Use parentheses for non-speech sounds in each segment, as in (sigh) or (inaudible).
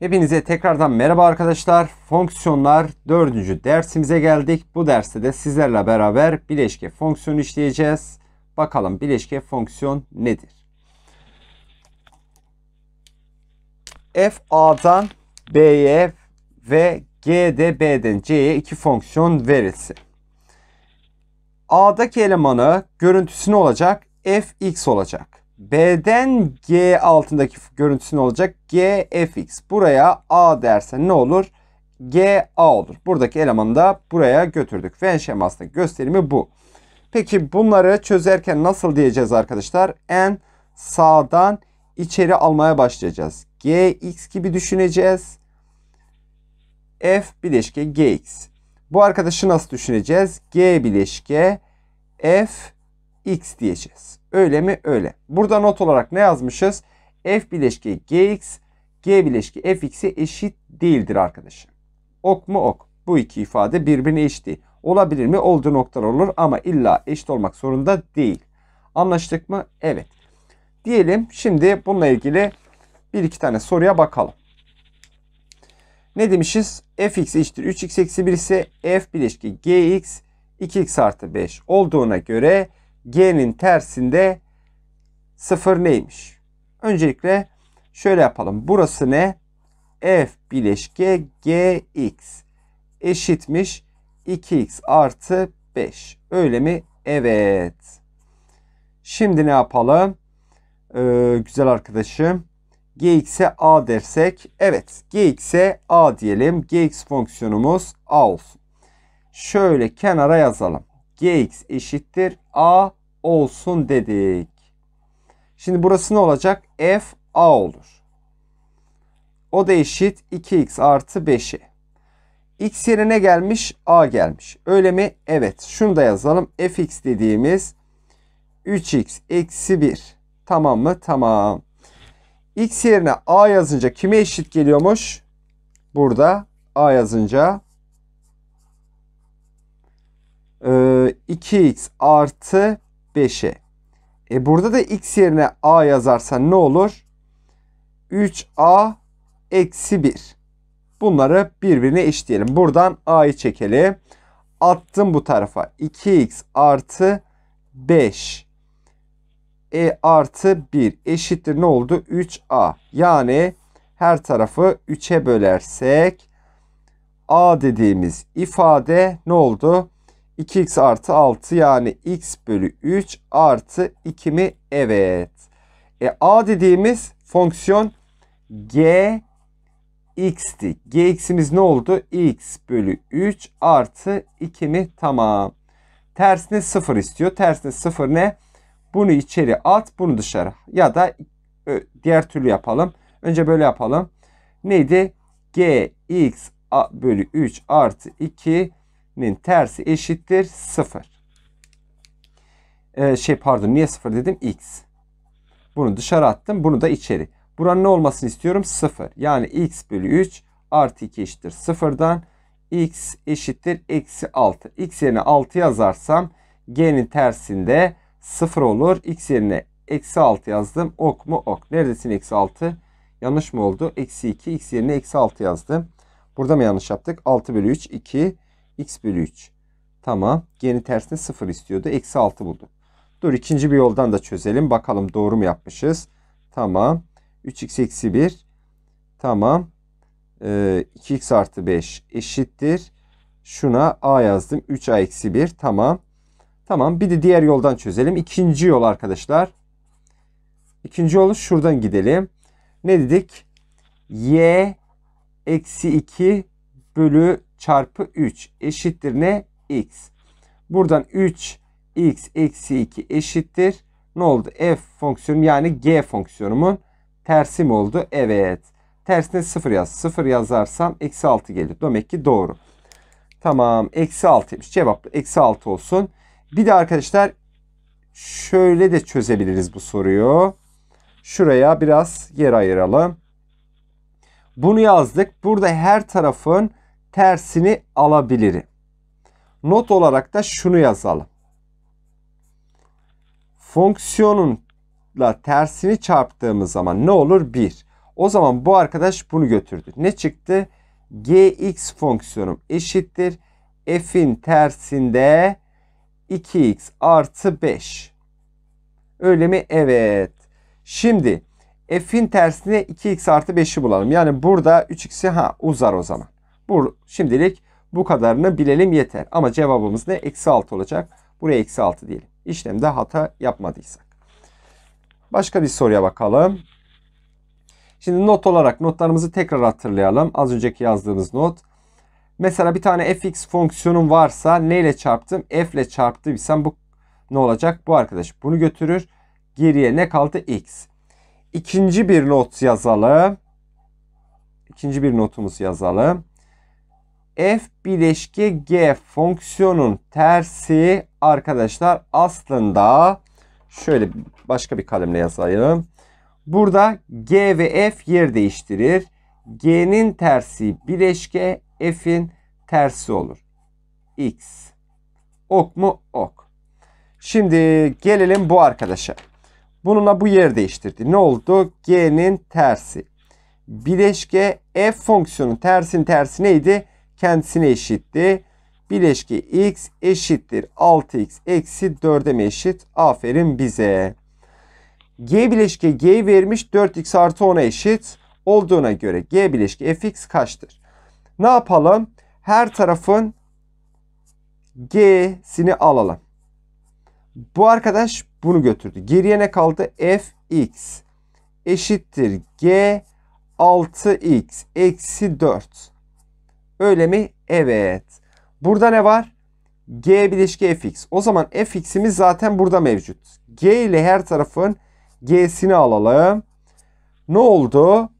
Hepinize tekrardan merhaba arkadaşlar. Fonksiyonlar 4. dersimize geldik. Bu derste de sizlerle beraber bileşke fonksiyonu işleyeceğiz. Bakalım bileşke fonksiyon nedir? F A'dan B'ye ve G'de B'den C'ye iki fonksiyon verilsin. A'daki elemanı görüntüsü ne olacak? F x olacak. B'den G altındaki görüntüsü ne olacak? G fx. Buraya A dersen ne olur? G A olur. Buradaki elemanı da buraya götürdük. Venn şemasındaki gösterimi bu. Peki bunları çözerken nasıl diyeceğiz arkadaşlar? En sağdan içeri almaya başlayacağız. G x gibi düşüneceğiz. F bileşke G x. Bu arkadaşı nasıl düşüneceğiz? G bileşke F x diyeceğiz. Öyle mi? Öyle. Burada not olarak ne yazmışız? F bileşki gx, g bileşki fx'e eşit değildir arkadaşım. Ok mu ok. Bu iki ifade birbirine eşit değil. Olabilir mi? Olduğu noktalar olur ama illa eşit olmak zorunda değil. Anlaştık mı? Evet. Diyelim şimdi bununla ilgili bir iki tane soruya bakalım. Ne demişiz? fx eşittir 3x eksi 1 ise f bileşki gx 2x artı 5 olduğuna göre G'nin tersinde 0 neymiş? Öncelikle şöyle yapalım. Burası ne? F bileşke Gx eşitmiş 2x artı 5. Öyle mi? Evet. Şimdi ne yapalım? Ee, güzel arkadaşım. Gx'e a dersek. Evet. Gx'e a diyelim. Gx fonksiyonumuz a olsun. Şöyle kenara yazalım. Gx eşittir A olsun dedik. Şimdi burası ne olacak? F A olur. O da eşit 2x artı 5'i. X yerine gelmiş A gelmiş. Öyle mi? Evet. Şunu da yazalım. Fx dediğimiz 3x eksi 1. Tamam mı? Tamam. X yerine A yazınca kime eşit geliyormuş? Burada A yazınca 2x artı 5'e. E burada da x yerine a yazarsan ne olur? 3a eksi 1. Bunları birbirine eşitleyelim. Buradan a'yı çekelim. Attım bu tarafa. 2x artı 5 e artı 1 eşittir ne oldu? 3a. Yani her tarafı 3'e bölersek a dediğimiz ifade ne oldu? 2x artı 6 yani x bölü 3 artı 2 mi? Evet. E, a dediğimiz fonksiyon g x'ti. x'imiz ne oldu? x bölü 3 artı 2 mi? Tamam. Tersine 0 istiyor. Tersine 0 ne? Bunu içeri at, bunu dışarı. Ya da diğer türlü yapalım. Önce böyle yapalım. Neydi? x bölü 3 artı 2 nin tersi eşittir 0. Ee, şey pardon niye 0 dedim? X. Bunu dışarı attım. Bunu da içeri. Buranın ne olmasını istiyorum? 0. Yani x bölü 3 artı 2 eşittir 0'dan x eşittir eksi 6. x yerine 6 yazarsam g'nin tersinde 0 olur. x yerine eksi 6 yazdım. Ok mu? Ok. Neredesin eksi 6? Yanlış mı oldu? Eksi 2. x yerine eksi 6 yazdım. Burada mı yanlış yaptık? 6 bölü 3 2 x bölü 3. Tamam. Geni tersine 0 istiyordu. Eksi 6 buldu. Dur ikinci bir yoldan da çözelim. Bakalım doğru mu yapmışız. Tamam. 3x eksi 1. Tamam. Ee, 2x artı 5 eşittir. Şuna a yazdım. 3a eksi 1. Tamam. Tamam. Bir de diğer yoldan çözelim. İkinci yol arkadaşlar. İkinci yolu şuradan gidelim. Ne dedik? y eksi 2 bölü çarpı 3 eşittir ne? X. Buradan 3 x eksi 2 eşittir. Ne oldu? F fonksiyonum yani G fonksiyonumun tersi mi oldu? Evet. Tersine 0 yaz. 0 yazarsam eksi 6 gelir. Demek ki doğru. Tamam. Eksi 6'ymış. Cevap eksi 6 olsun. Bir de arkadaşlar şöyle de çözebiliriz bu soruyu. Şuraya biraz yer ayıralım. Bunu yazdık. Burada her tarafın tersini alabilirim. Not olarak da şunu yazalım. Fonksiyonunla tersini çarptığımız zaman ne olur? 1. O zaman bu arkadaş bunu götürdü. Ne çıktı? gx fonksiyonum eşittir. f'in tersinde 2x artı 5. Öyle mi? Evet. Şimdi f'in tersine 2x artı 5'i bulalım. Yani burada 3x'i ha uzar o zaman. Bu, şimdilik bu kadarını bilelim yeter. Ama cevabımız ne? Eksi 6 olacak. Buraya eksi 6 diyelim. İşlemde hata yapmadıysak. Başka bir soruya bakalım. Şimdi not olarak notlarımızı tekrar hatırlayalım. Az önceki yazdığımız not. Mesela bir tane fx fonksiyonun varsa neyle çarptım? f ile çarptıysam bu ne olacak? Bu arkadaş bunu götürür. Geriye ne kaldı? x. İkinci bir not yazalım. İkinci bir notumuzu yazalım f bileşke g fonksiyonun tersi arkadaşlar aslında şöyle başka bir kalemle yazayım. Burada g ve f yer değiştirir. g'nin tersi bileşke f'in tersi olur. x. Ok mu? Ok. Şimdi gelelim bu arkadaşa. Bununla bu yer değiştirdi. Ne oldu? G'nin tersi. Bileşke f fonksiyonun tersin tersi neydi? kendisine eşitti. Bileşki x eşittir 6x eksi 4'e mi eşit? Aferin bize. G bileşki g vermiş 4x artı 10'a eşit olduğuna göre g bileşki fx kaçtır? Ne yapalım? Her tarafın g'sini alalım. Bu arkadaş bunu götürdü. Geriye ne kaldı? fx eşittir g 6x eksi 4. Öyle mi? Evet. Burada ne var? G bileşki fx. O zaman fx'imiz zaten burada mevcut. G ile her tarafın g'sini alalım. Ne oldu?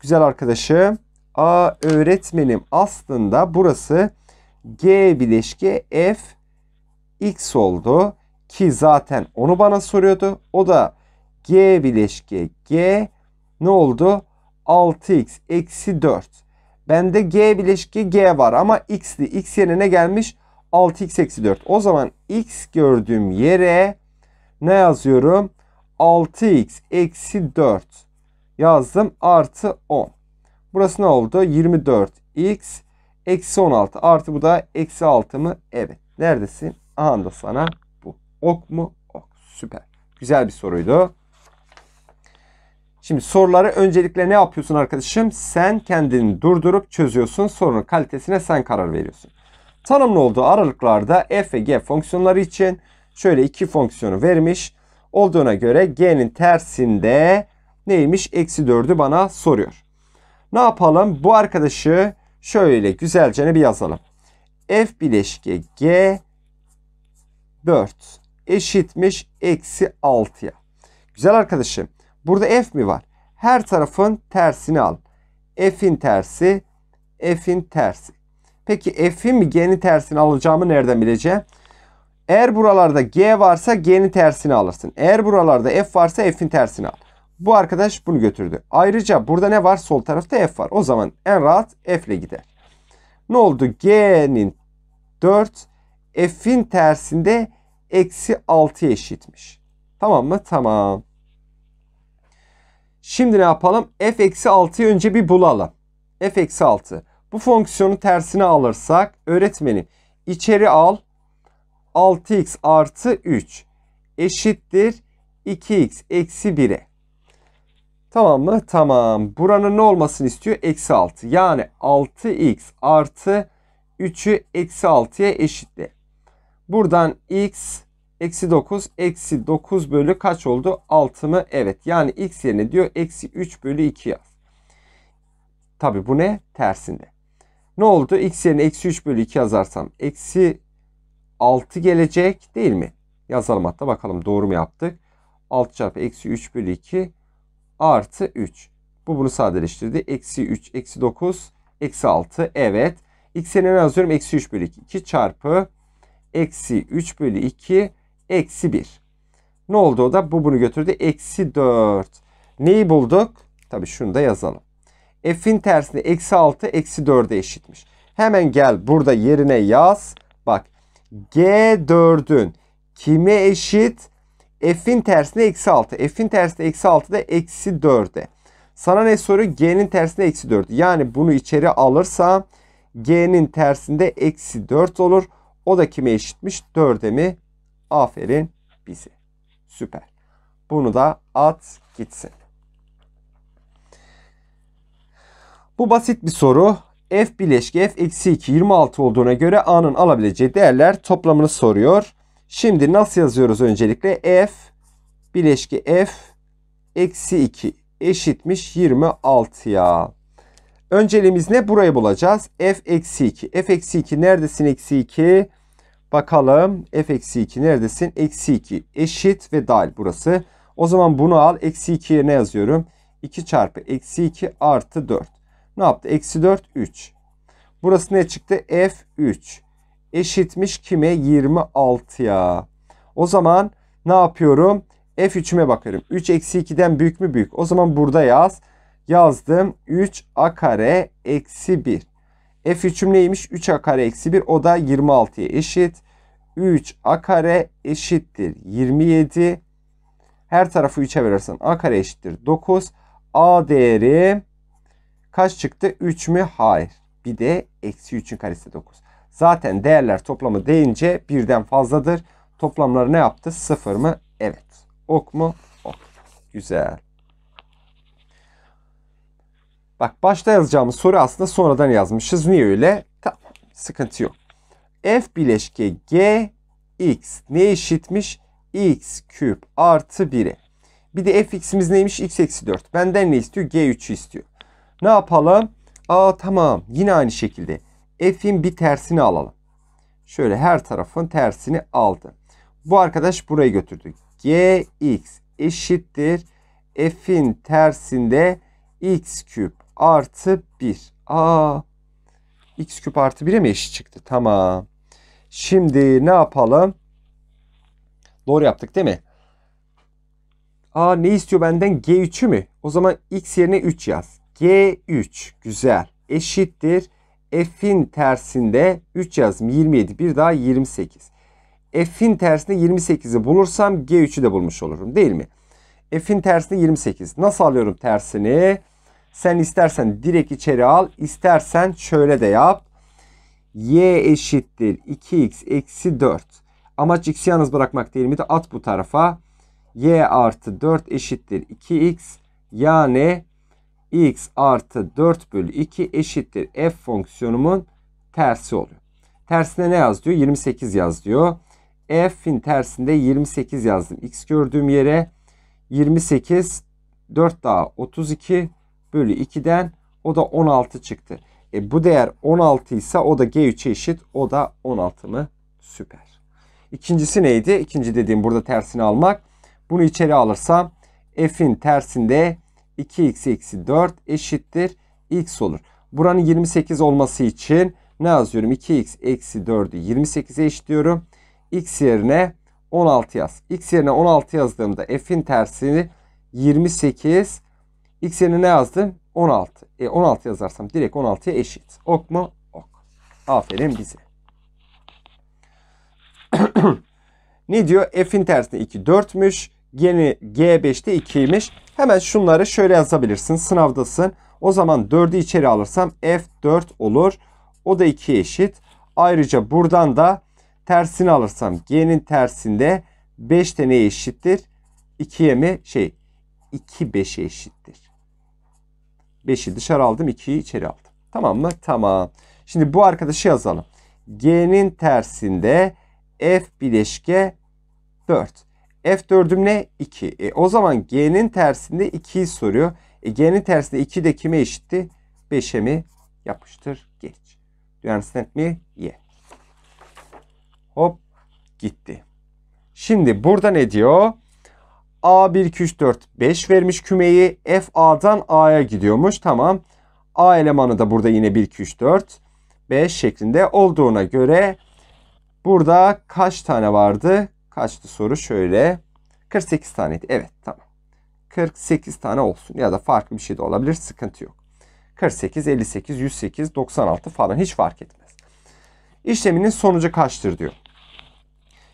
Güzel arkadaşım. A öğretmenim aslında burası G bileşki f x oldu. Ki zaten onu bana soruyordu. O da G bileşki G ne oldu? 6x eksi 4. Bende G bileşki G var ama X'li. X yerine gelmiş? 6X eksi 4. O zaman X gördüğüm yere ne yazıyorum? 6X eksi 4 yazdım. Artı 10. Burası ne oldu? 24X eksi 16. Artı bu da eksi 6 mı? Evet. Neredesin? Aha da sana bu. Ok mu? Ok. Süper. Güzel bir soruydu. Şimdi soruları öncelikle ne yapıyorsun arkadaşım? Sen kendini durdurup çözüyorsun. Sorunun kalitesine sen karar veriyorsun. Tanımlı olduğu aralıklarda f ve g fonksiyonları için şöyle iki fonksiyonu vermiş. Olduğuna göre g'nin tersinde neymiş? Eksi 4'ü bana soruyor. Ne yapalım? Bu arkadaşı şöyle güzelce bir yazalım. f bileşke g 4 eşitmiş eksi 6'ya. Güzel arkadaşım. Burada f mi var? Her tarafın tersini al. F'in tersi, F'in tersi. Peki F'in mi g'nin tersini alacağımı nereden bileceğim? Eğer buralarda G varsa G'nin tersini alırsın. Eğer buralarda F varsa F'in tersini al. Bu arkadaş bunu götürdü. Ayrıca burada ne var? Sol tarafta F var. O zaman en rahat F ile gider. Ne oldu? G'nin 4, F'in tersinde eksi 6 eşitmiş. Tamam mı? Tamam. Şimdi ne yapalım? f-6'yı eksi önce bir bulalım. f-6. eksi Bu fonksiyonu tersine alırsak öğretmenim içeri al 6x artı 3 eşittir 2x eksi 1'e. Tamam mı? Tamam. Buranın ne olmasını istiyor? Eksi 6. Yani 6x artı 3'ü eksi 6'ya eşitle. Buradan x Eksi 9. Eksi 9 bölü kaç oldu? 6 mı? Evet. Yani x yerine diyor eksi 3 bölü 2 yaz. Tabi bu ne? Tersinde. Ne oldu? X yerine eksi 3 bölü 2 yazarsam eksi 6 gelecek değil mi? Yazalım hatta bakalım doğru mu yaptık? 6 çarpı eksi 3 bölü 2 artı 3. Bu bunu sadeleştirdi. Eksi 3, eksi 9, eksi 6. Evet. X'e ne yazıyorum? Eksi 3 bölü 2. 2 çarpı eksi 3 bölü 2 Eksi 1. Ne oldu o da? Bu bunu götürdü. Eksi 4. Neyi bulduk? Tabi şunu da yazalım. F'in tersini eksi 6 eksi 4'e eşitmiş. Hemen gel burada yerine yaz. Bak G4'ün kime eşit? F'in tersine eksi 6. F'in tersine eksi 6 da eksi 4'e. Sana ne soru? G'nin tersine eksi 4. Yani bunu içeri alırsa G'nin tersinde eksi 4 olur. O da kime eşitmiş? 4'e mi Aferin bizi. Süper. Bunu da at gitsin. Bu basit bir soru. F bileşki F eksi 2 26 olduğuna göre A'nın alabileceği değerler toplamını soruyor. Şimdi nasıl yazıyoruz öncelikle? F bileşki F eksi 2 eşitmiş 26'ya. Önceliğimiz ne? Burayı bulacağız. F eksi 2. F eksi 2 neredesin eksi 2? Bakalım f eksi 2 neredesin? Eksi 2 eşit ve dahil burası. O zaman bunu al. Eksi 2 ne yazıyorum. 2 çarpı eksi 2 artı 4. Ne yaptı? Eksi 4 3. Burası ne çıktı? F 3. Eşitmiş kime? 26'ya. O zaman ne yapıyorum? F3'üme bakıyorum. 3 eksi 2'den büyük mü? Büyük. O zaman burada yaz. Yazdım. 3 a kare eksi 1. F3'üm neymiş? 3a kare eksi 1 o da 26'ya eşit. 3a kare eşittir 27. Her tarafı 3'e verirsen a kare eşittir 9. a değeri kaç çıktı? 3 mü? Hayır. Bir de eksi 3'ün karesi 9. Zaten değerler toplamı deyince birden fazladır. Toplamları ne yaptı? 0 mı? Evet. Ok mu? Ok. Güzel. Bak başta yazacağımız soru aslında sonradan yazmışız. Niye öyle? Tamam. Sıkıntı yok. F bileşke G X ne eşitmiş? X küp artı 1'e. Bir de fx'imiz neymiş? X eksi 4. Benden ne istiyor? G3'ü istiyor. Ne yapalım? Aa tamam. Yine aynı şekilde. F'in bir tersini alalım. Şöyle her tarafın tersini aldı. Bu arkadaş buraya götürdü. Gx eşittir. F'in tersinde x küp artı 1. Aa x küp artı 1'e mi eşit çıktı? Tamam. Şimdi ne yapalım? Doğru yaptık değil mi? Aa ne istiyor benden? G3'ü mü? O zaman x yerine 3 yaz. G3 güzel eşittir. F'in tersinde 3 yazdım 27 bir daha 28. F'in tersinde 28'i bulursam G3'ü de bulmuş olurum değil mi? F'in tersinde 28. Nasıl alıyorum tersini? Sen istersen direkt içeri al. istersen şöyle de yap. Y eşittir 2x eksi 4. Amaç x'i yalnız bırakmak değil miydi? At bu tarafa. Y artı 4 eşittir 2x. Yani x artı 4 bölü 2 eşittir f fonksiyonumun tersi oluyor. Tersine ne yaz diyor? 28 yaz diyor. F'in tersinde 28 yazdım. X gördüğüm yere 28 4 daha 32 bölü 2'den o da 16 çıktı. E bu değer 16 ise o da G3'e eşit. O da 16 mı? Süper. İkincisi neydi? İkinci dediğim burada tersini almak. Bunu içeri alırsam f'in tersinde 2x eksi 4 eşittir x olur. Buranın 28 olması için ne yazıyorum? 2x eksi 4'ü 28'e eşitliyorum. x yerine 16 yaz. x yerine 16 yazdığımda f'in tersini 28 X yerine ne yazdım? 16. E 16 yazarsam direkt 16'ya eşit. Ok mu? Ok. Aferin bize. (clears throat) ne diyor? F'in tersine 2 4'müş. Yeni G5'te 2'ymiş. Hemen şunları şöyle yazabilirsin. Sınavdasın. O zaman 4'ü içeri alırsam F 4 olur. O da 2 eşit. Ayrıca buradan da tersini alırsam G'nin tersinde 5 de neye eşittir? 2'ye mi? Şey 2 5'e eşittir. 5'i dışarı aldım. 2'yi içeri aldım. Tamam mı? Tamam. Şimdi bu arkadaşı yazalım. G'nin tersinde F bileşke 4. F4'üm ne? 2. E, o zaman G'nin tersinde 2'yi soruyor. E, G'nin tersinde 2 de kime eşitti? 5'e mi? Yapıştır. Geç. Do mi? understand Hop. Gitti. Şimdi burada ne diyor? A 1 2 3 4 5 vermiş kümeyi. F A'dan A'ya gidiyormuş. Tamam. A elemanı da burada yine 1 2 3 4 5 şeklinde olduğuna göre burada kaç tane vardı? Kaçtı soru şöyle. 48 taneydi. Evet tamam. 48 tane olsun ya da farklı bir şey de olabilir. Sıkıntı yok. 48, 58, 108, 96 falan hiç fark etmez. İşleminin sonucu kaçtır diyor.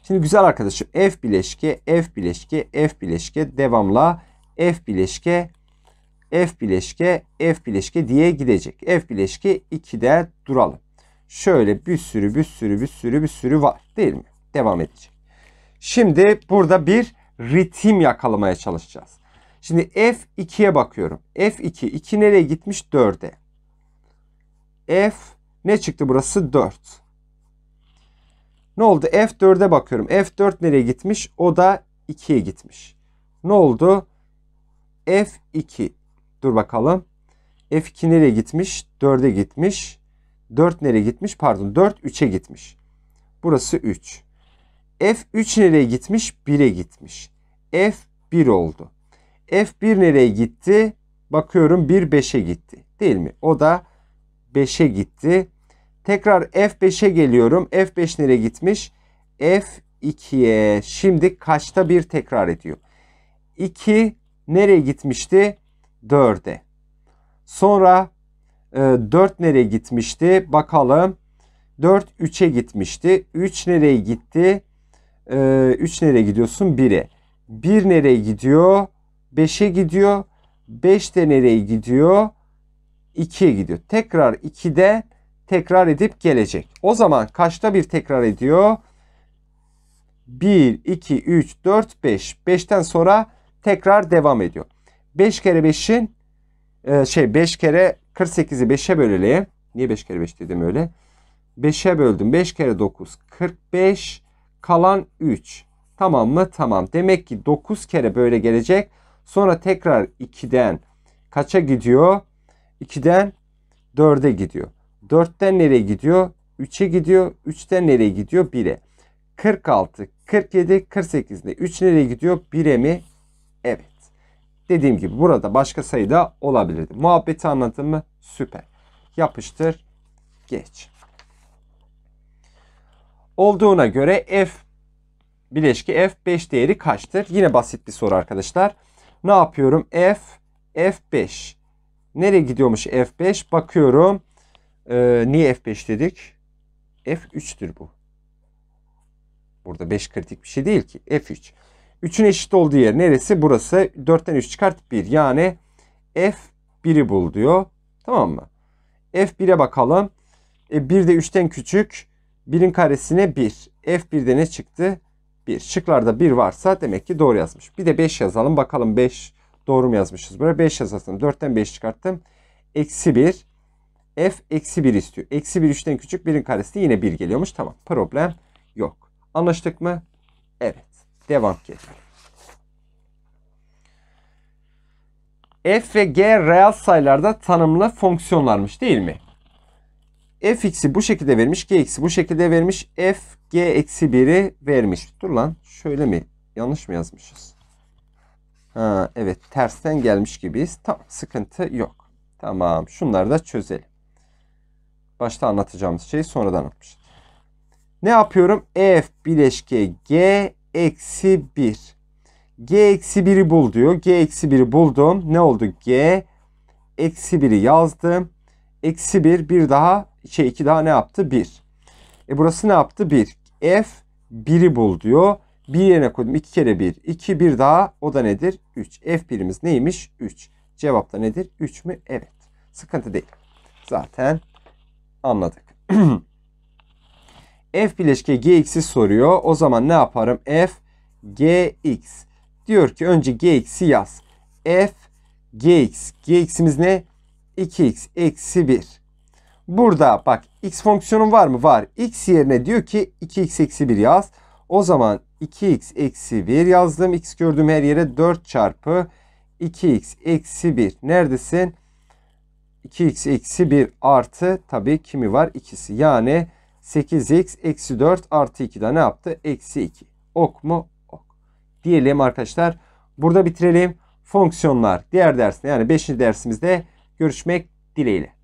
Şimdi güzel arkadaşım F bileşke, F bileşke, F bileşke devamla F bileşke, F bileşke, F bileşke diye gidecek. F bileşke 2'de duralım. Şöyle bir sürü bir sürü bir sürü bir sürü var değil mi? Devam edecek. Şimdi burada bir ritim yakalamaya çalışacağız. Şimdi F2'ye bakıyorum. F2, 2 nereye gitmiş? 4'e. F ne çıktı burası? 4. Ne oldu? F4'e bakıyorum. F4 nereye gitmiş? O da 2'ye gitmiş. Ne oldu? F2. Dur bakalım. F2 nereye gitmiş? 4'e gitmiş. 4 nereye gitmiş? Pardon 4 3'e gitmiş. Burası 3. F3 nereye gitmiş? 1'e gitmiş. F1 oldu. F1 nereye gitti? Bakıyorum 1 5'e gitti. Değil mi? O da 5'e gitti. Tekrar F5'e geliyorum. F5 nereye gitmiş? F2'ye. Şimdi kaçta bir tekrar ediyor? 2 nereye gitmişti? 4'e. Sonra e, 4 nereye gitmişti? Bakalım. 4 3'e gitmişti. 3 nereye gitti? E, 3 nereye gidiyorsun? 1'e. 1 nereye gidiyor? 5'e gidiyor. 5 de nereye gidiyor? 2'ye gidiyor. Tekrar 2'de tekrar edip gelecek. O zaman kaçta bir tekrar ediyor? 1, 2, 3, 4, 5. 5'ten sonra tekrar devam ediyor. 5 kere 5'in e, şey 5 kere 48'i 5'e böleliyim. Niye 5 kere 5 dedim öyle? 5'e böldüm. 5 kere 9 45 kalan 3. Tamam mı? Tamam. Demek ki 9 kere böyle gelecek. Sonra tekrar 2'den kaça gidiyor? 2'den 4'e gidiyor. 4'ten nereye gidiyor? 3'e gidiyor. 3'ten nereye gidiyor? 1'e. 46, 47, 48'de 3 nereye gidiyor? 1'e mi? Evet. Dediğim gibi burada başka sayı da olabilirdi. Muhabbeti anladın mı? Süper. Yapıştır. Geç. Olduğuna göre f bileşki f 5 değeri kaçtır? Yine basit bir soru arkadaşlar. Ne yapıyorum? f f5. Nereye gidiyormuş f5? Bakıyorum. Ee, niye F5 dedik? F3'tür bu. Burada 5 kritik bir şey değil ki. F3. 3'ün eşit olduğu yer neresi? Burası. 4'ten 3 çıkart 1. Yani F1'i bul diyor. Tamam mı? F1'e bakalım. E, 1 de 3'ten küçük. 1'in karesine 1. F1'de ne çıktı? 1. Şıklarda 1 varsa demek ki doğru yazmış. Bir de 5 yazalım. Bakalım 5 doğru mu yazmışız buraya? 5 yazalım. 4'ten 5 çıkarttım. Eksi 1 f eksi 1 istiyor. Eksi 1 3'ten küçük 1'in karesi yine 1 geliyormuş. Tamam problem yok. Anlaştık mı? Evet. Devam geçelim. f ve g reel sayılarda tanımlı fonksiyonlarmış değil mi? F x'i bu şekilde vermiş. g x'i bu şekilde vermiş. f g eksi 1'i vermiş. Dur lan şöyle mi? Yanlış mı yazmışız? Ha, evet tersten gelmiş gibiyiz. Tamam sıkıntı yok. Tamam şunları da çözelim. Başta anlatacağımız şeyi sonradan atmışız. Ne yapıyorum? Ef bileşke G eksi 1. G eksi 1'i bul diyor. G eksi 1'i buldum. Ne oldu? G eksi 1'i yazdım. Eksi 1 bir daha şey 2 daha ne yaptı? 1. E burası ne yaptı? 1. F 1'i bul diyor. 1 yerine koydum. 2 kere 1. 2 bir daha o da nedir? 3. F 1'imiz neymiş? 3. Cevap da nedir? 3 mü? Evet. Sıkıntı değil. Zaten Anladık. (clears throat) f bileşke gx'i soruyor. O zaman ne yaparım? f gx. Diyor ki önce gx'i yaz. f gx. gx'imiz ne? 2x eksi 1. Burada bak x fonksiyonum var mı? Var. x yerine diyor ki 2x eksi 1 yaz. O zaman 2x eksi 1 yazdım. x gördüğüm her yere 4 çarpı 2x eksi 1. Neredesin? 2x eksi 1 artı tabii kimi var? ikisi. Yani 8x eksi 4 artı 2 da ne yaptı? Eksi 2. Ok mu? Ok. Diyelim arkadaşlar. Burada bitirelim. Fonksiyonlar diğer dersinde yani 5. dersimizde görüşmek dileğiyle.